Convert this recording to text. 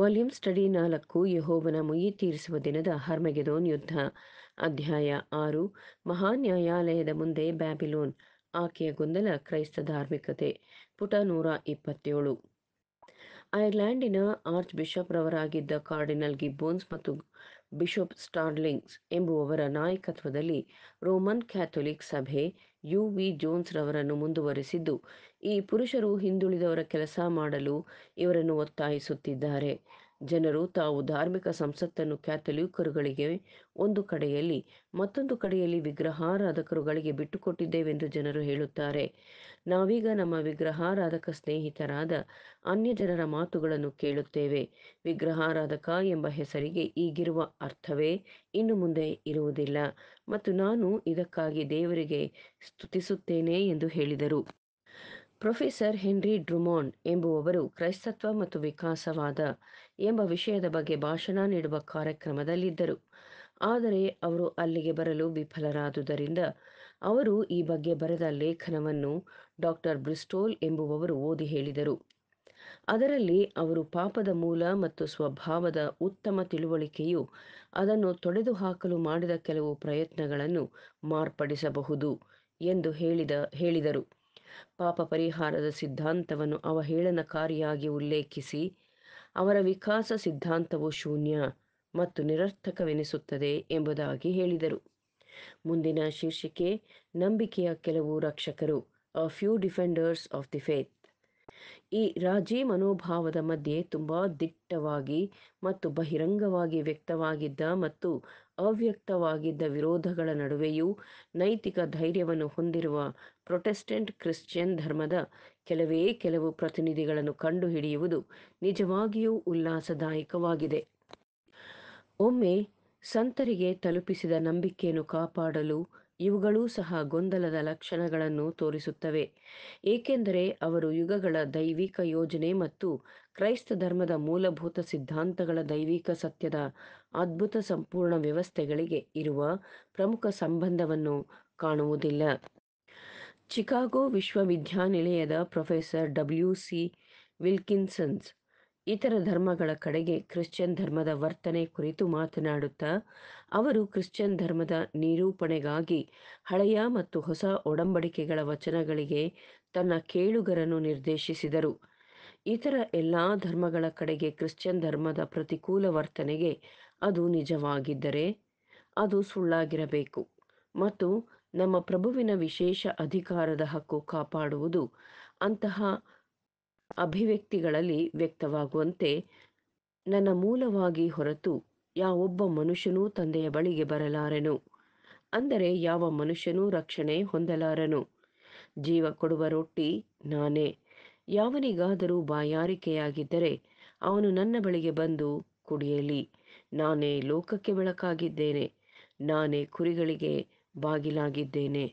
volume study ನಾಲ್ಕು ಯಹೋಬನ ಮುಯಿ ತೀರಿಸುವ ದಿನದ ಹರ್ಮೆಗೆದೋನ್ ಯುದ್ಧ ಅಧ್ಯಾಯ ಆರು ಮಹಾ ನ್ಯಾಯಾಲಯದ ಮುಂದೆ ಬ್ಯಾಬಿಲೋನ್ ಆಕೆಯ ಗೊಂದಲ ಕ್ರೈಸ್ತ ಧಾರ್ಮಿಕತೆ ಪುಟ ನೂರ ಇಪ್ಪತ್ತೇಳು ಐರ್ಲೆಂಡಿನ ಆರ್ಚ್ ಬಿಷಪ್ ರವರಾಗಿದ್ದ ಕಾರ್ಡಿನಲ್ ಗಿಬ್ಬೋನ್ಸ್ ಮತ್ತು ಬಿಷಪ್ ಸ್ಟಾರ್ಲಿಂಗ್ಸ್ ಎಂಬುವವರ ನಾಯಕತ್ವದಲ್ಲಿ ರೋಮನ್ ಕ್ಯಾಥೊಲಿಕ್ ಸಭೆ ಯು ವಿ ಜೋನ್ಸ್ ರವರನ್ನು ಮುಂದುವರೆಸಿದ್ದು ಈ ಪುರುಷರು ಹಿಂದುಳಿದವರ ಕೆಲಸ ಮಾಡಲು ಇವರನ್ನು ಒತ್ತಾಯಿಸುತ್ತಿದ್ದಾರೆ ಜನರು ತಾವು ಧಾರ್ಮಿಕ ಸಂಸತ್ತನ್ನು ಕ್ಯಾಥಲಿಕರುಗಳಿಗೆ ಒಂದು ಕಡೆಯಲ್ಲಿ ಮತ್ತೊಂದು ಕಡೆಯಲ್ಲಿ ವಿಗ್ರಹಾರಾಧಕರುಗಳಿಗೆ ಬಿಟ್ಟುಕೊಟ್ಟಿದ್ದೇವೆಂದು ಜನರು ಹೇಳುತ್ತಾರೆ ನಾವೀಗ ನಮ್ಮ ವಿಗ್ರಹಾರಾಧಕ ಸ್ನೇಹಿತರಾದ ಅನ್ಯ ಜನರ ಮಾತುಗಳನ್ನು ಕೇಳುತ್ತೇವೆ ವಿಗ್ರಹಾರಾಧಕ ಎಂಬ ಹೆಸರಿಗೆ ಈಗಿರುವ ಅರ್ಥವೇ ಇನ್ನು ಮುಂದೆ ಇರುವುದಿಲ್ಲ ಮತ್ತು ನಾನು ಇದಕ್ಕಾಗಿ ದೇವರಿಗೆ ಸ್ತುತಿಸುತ್ತೇನೆ ಎಂದು ಹೇಳಿದರು ಪ್ರೊಫೆಸರ್ ಹೆನ್ರಿ ಡ್ರುಮಾನ್ ಎಂಬುವವರು ಕ್ರೈಸ್ತತ್ವ ಮತ್ತು ವಿಕಾಸವಾದ ಎಂಬ ವಿಷಯದ ಬಗ್ಗೆ ಭಾಷಣ ನೀಡುವ ಕಾರ್ಯಕ್ರಮದಲ್ಲಿದ್ದರು ಆದರೆ ಅವರು ಅಲ್ಲಿಗೆ ಬರಲು ವಿಫಲರಾದುದರಿಂದ ಅವರು ಈ ಬಗ್ಗೆ ಬರೆದ ಲೇಖನವನ್ನು ಡಾಕ್ಟರ್ ಬ್ರಿಸ್ಟೋಲ್ ಎಂಬುವವರು ಓದಿ ಹೇಳಿದರು ಅದರಲ್ಲಿ ಅವರು ಪಾಪದ ಮೂಲ ಮತ್ತು ಸ್ವಭಾವದ ಉತ್ತಮ ತಿಳುವಳಿಕೆಯು ಅದನ್ನು ತೊಡೆದುಹಾಕಲು ಮಾಡಿದ ಕೆಲವು ಪ್ರಯತ್ನಗಳನ್ನು ಮಾರ್ಪಡಿಸಬಹುದು ಎಂದು ಹೇಳಿದ ಹೇಳಿದರು ಪಾಪ ಪರಿಹಾರದ ಸಿದ್ಧಾಂತವನ್ನು ಅವಹೇಳನಕಾರಿಯಾಗಿ ಉಲ್ಲೇಖಿಸಿ ಅವರ ವಿಕಾಸ ಸಿದ್ಧಾಂತವು ಶೂನ್ಯ ಮತ್ತು ನಿರರ್ಥಕವೆನಿಸುತ್ತದೆ ಎಂಬುದಾಗಿ ಹೇಳಿದರು ಮುಂದಿನ ಶೀರ್ಷಿಕೆ ನಂಬಿಕೆಯ ಕೆಲವು ರಕ್ಷಕರು a few defenders of the faith ಈ ರಾಜಿ ಮನೋಭಾವದ ಮಧ್ಯೆ ತುಂಬ ದಿಟ್ಟವಾಗಿ ಮತ್ತು ಬಹಿರಂಗವಾಗಿ ವ್ಯಕ್ತವಾಗಿದ್ದ ಮತ್ತು ಅವ್ಯಕ್ತವಾಗಿದ್ದ ವಿರೋಧಗಳ ನಡುವೆಯೂ ನೈತಿಕ ಧೈರ್ಯವನ್ನು ಹೊಂದಿರುವ ಪ್ರೊಟೆಸ್ಟೆಂಟ್ ಕ್ರಿಶ್ಚಿಯನ್ ಧರ್ಮದ ಕೆಲವೇ ಕೆಲವು ಪ್ರತಿನಿಧಿಗಳನ್ನು ಕಂಡುಹಿಡಿಯುವುದು ನಿಜವಾಗಿಯೂ ಉಲ್ಲಾಸದಾಯಕವಾಗಿದೆ ಒಮ್ಮೆ ಸಂತರಿಗೆ ತಲುಪಿಸಿದ ನಂಬಿಕೆಯನ್ನು ಕಾಪಾಡಲು ಇವುಗಳೂ ಸಹ ಗೊಂದಲದ ಲಕ್ಷಣಗಳನ್ನು ತೋರಿಸುತ್ತವೆ ಏಕೆಂದರೆ ಅವರು ಯುಗಗಳ ದೈವಿಕ ಯೋಜನೆ ಮತ್ತು ಕ್ರೈಸ್ತ ಧರ್ಮದ ಮೂಲಭೂತ ಸಿದ್ಧಾಂತಗಳ ದೈವಿಕ ಸತ್ಯದ ಅದ್ಭುತ ಸಂಪೂರ್ಣ ವ್ಯವಸ್ಥೆಗಳಿಗೆ ಇರುವ ಪ್ರಮುಖ ಸಂಬಂಧವನ್ನು ಕಾಣುವುದಿಲ್ಲ ಚಿಕಾಗೋ ವಿಶ್ವವಿದ್ಯಾನಿಲಯದ ಪ್ರೊಫೆಸರ್ ಡಬ್ಲ್ಯೂ ಸಿ ವಿಲ್ಕಿನ್ಸನ್ಸ್ ಇತರ ಧರ್ಮಗಳ ಕಡೆಗೆ ಕ್ರಿಶ್ಚಿಯನ್ ಧರ್ಮದ ವರ್ತನೆ ಕುರಿತು ಮಾತನಾಡುತ್ತಾ ಅವರು ಕ್ರಿಶ್ಚಿಯನ್ ಧರ್ಮದ ನಿರೂಪಣೆಗಾಗಿ ಹಳೆಯ ಮತ್ತು ಹೊಸ ಒಡಂಬಡಿಕೆಗಳ ವಚನಗಳಿಗೆ ತನ್ನ ಕೇಳುಗರನ್ನು ನಿರ್ದೇಶಿಸಿದರು ಇತರ ಎಲ್ಲ ಧರ್ಮಗಳ ಕಡೆಗೆ ಕ್ರಿಶ್ಚಿಯನ್ ಧರ್ಮದ ಪ್ರತಿಕೂಲ ವರ್ತನೆಗೆ ಅದು ನಿಜವಾಗಿದ್ದರೆ ಅದು ಸುಳ್ಳಾಗಿರಬೇಕು ಮತ್ತು ನಮ್ಮ ಪ್ರಭುವಿನ ವಿಶೇಷ ಅಧಿಕಾರದ ಹಕ್ಕು ಕಾಪಾಡುವುದು ಅಂತಹ ಅಭಿವ್ಯಕ್ತಿಗಳಲ್ಲಿ ವ್ಯಕ್ತವಾಗುವಂತೆ ನನ್ನ ಮೂಲವಾಗಿ ಹೊರತು ಯಾವೊಬ್ಬ ಮನುಷ್ಯನೂ ತಂದೆಯ ಬಳಿಗೆ ಬರಲಾರನು ಅಂದರೆ ಯಾವ ಮನುಷ್ಯನೂ ರಕ್ಷಣೆ ಹೊಂದಲಾರನು ಜೀವ ಕೊಡುವ ರೊಟ್ಟಿ ನಾನೇ ಯಾವನಿಗಾದರೂ ಬಾಯಾರಿಕೆಯಾಗಿದ್ದರೆ ಅವನು ನನ್ನ ಬಳಿಗೆ ಬಂದು ಕುಡಿಯಲಿ ನಾನೇ ಲೋಕಕ್ಕೆ ಬೆಳಕಾಗಿದ್ದೇನೆ ನಾನೇ ಕುರಿಗಳಿಗೆ ಬಾಗಿಲಾಗಿದ್ದೇನೆ